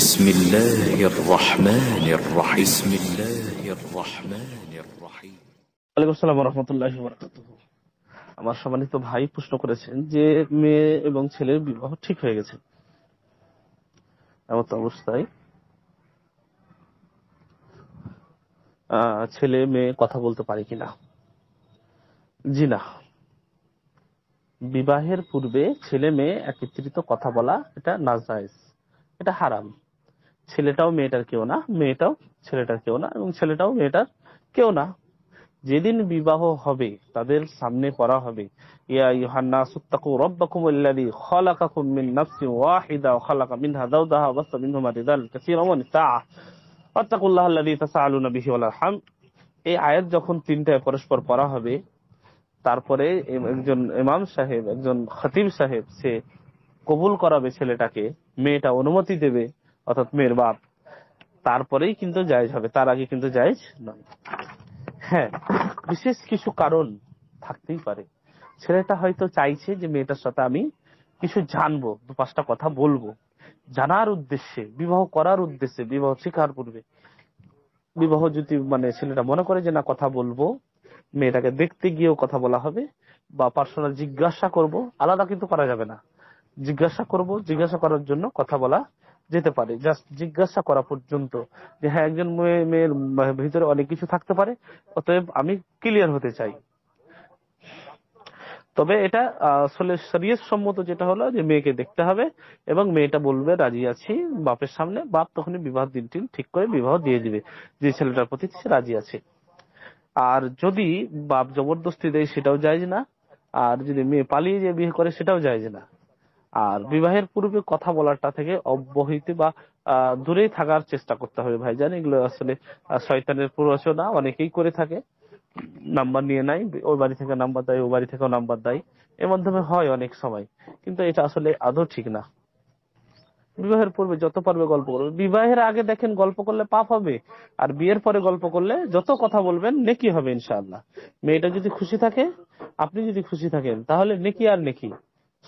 بسم الله الرحمن الرحيم بسم الله الرحمن الرحيم السلام ওয়ালাইকুম الله وبركاته আমার সম্মানিত ভাই প্রশ্ন করেছেন যে মেয়ে এবং ছেলের বিবাহ ঠিক হয়ে গেছে এমন অবস্থায় ছেলে মেয়ে কথা বলতে পারে কিনা জি না বিবাহের পূর্বে ছেলে মেয়ে একত্রিত কথা বলা এটা নাজাইজ এটা হারাম ছেলেটাও মেয়েটার কেউ না মেয়েটাও ছেলেটার কেউ না এবং ছেলেটাও মেয়েটার কেউ না যেদিন বিবাহ হবে তাদের সামনে করা হবে ইয়া ওয়া এই যখন তিনটায় পরস্পর পড়া হবে তারপরে একজন ইমাম সাহেব একজন খতিব সাহেব সে কবুল করাবে ছেলেটাকে মেয়েটা অনুমতি দেবে অর্থাৎ মেয়ের বাপ তারপরেই কিন্তু জায়জ হবে তার আগে কিন্তু জায়জ নয় হ্যাঁ বিশেষ কিছু কারণ থাকতেই পারে ছেলেটা হয়তো চাইছে যে মেয়েটার সাথে আমি কিছু জানবো দু পাঁচটা কথা বলবো জানার উদ্দেশ্যে বিবাহ করার উদ্দেশ্যে বিবাহ শিকার করবে বিবাহ যদি মানে ছেলেটা মনে করে যে না কথা বলবো মেয়েটাকে দেখতে গিয়েও কথা বলা হবে বা পার্সোনাল জিজ্ঞাসা করব আলাদা কিন্তু করা যাবে না জিজ্ঞাসা করব জিজ্ঞাসা করার জন্য কথা বলা যেতে পারে জাস্ট জিজ্ঞাসা করা পর্যন্ত যে হ্যাঁ একজন মেয়ের ভিতরে অনেক কিছু থাকতে পারে অতএব আমি ক্লিয়ার হতে চাই তবে এটা আসলে সরিয়ে সম্মত যেটা হলো যে মেয়েকে দেখতে হবে এবং মেয়েটা বলবে রাজি আছি বাপের সামনে বাপ তখনই বিবাহ দিন টিন ঠিক করে বিবাহ দিয়ে দিবে যে ছেলেটার প্রতি সে রাজি আছে আর যদি বাপ জবরদস্তি দেয় সেটাও যায় না আর যদি মেয়ে পালিয়ে যে বিয়ে করে সেটাও যায় না আর বিবাহের পূর্বে কথা বলাটা থেকে অব্যাহতি বা দূরেই থাকার চেষ্টা করতে হবে ভাইজান এগুলো আসলে শয়তানের প্ররোচনা অনেকেই করে থাকে নাম্বার নিয়ে নাই ওই বাড়ি থেকে নাম্বার দেয় ও বাড়ি থেকেও নাম্বার দেয় এর মাধ্যমে হয় অনেক সময় কিন্তু এটা আসলে আদৌ ঠিক না বিবাহের পূর্বে যত পারবে গল্প করবে বিবাহের আগে দেখেন গল্প করলে পাপ হবে আর বিয়ের পরে গল্প করলে যত কথা বলবেন নেকি হবে ইনশাআল্লাহ মেয়েটা যদি খুশি থাকে আপনি যদি খুশি থাকেন তাহলে নেকি আর নেকি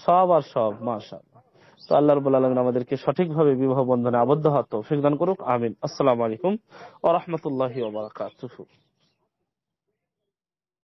সব আর সব মাশাআল্লাহ তো আল্লাহ রাব্বুল আলামিন আমাদেরকে সঠিকভাবে বিবাহ বন্ধনে আবদ্ধ হতো তৌফিক দান করুক আমিন আসসালামু আলাইকুম ওয়া রাহমাতুল্লাহি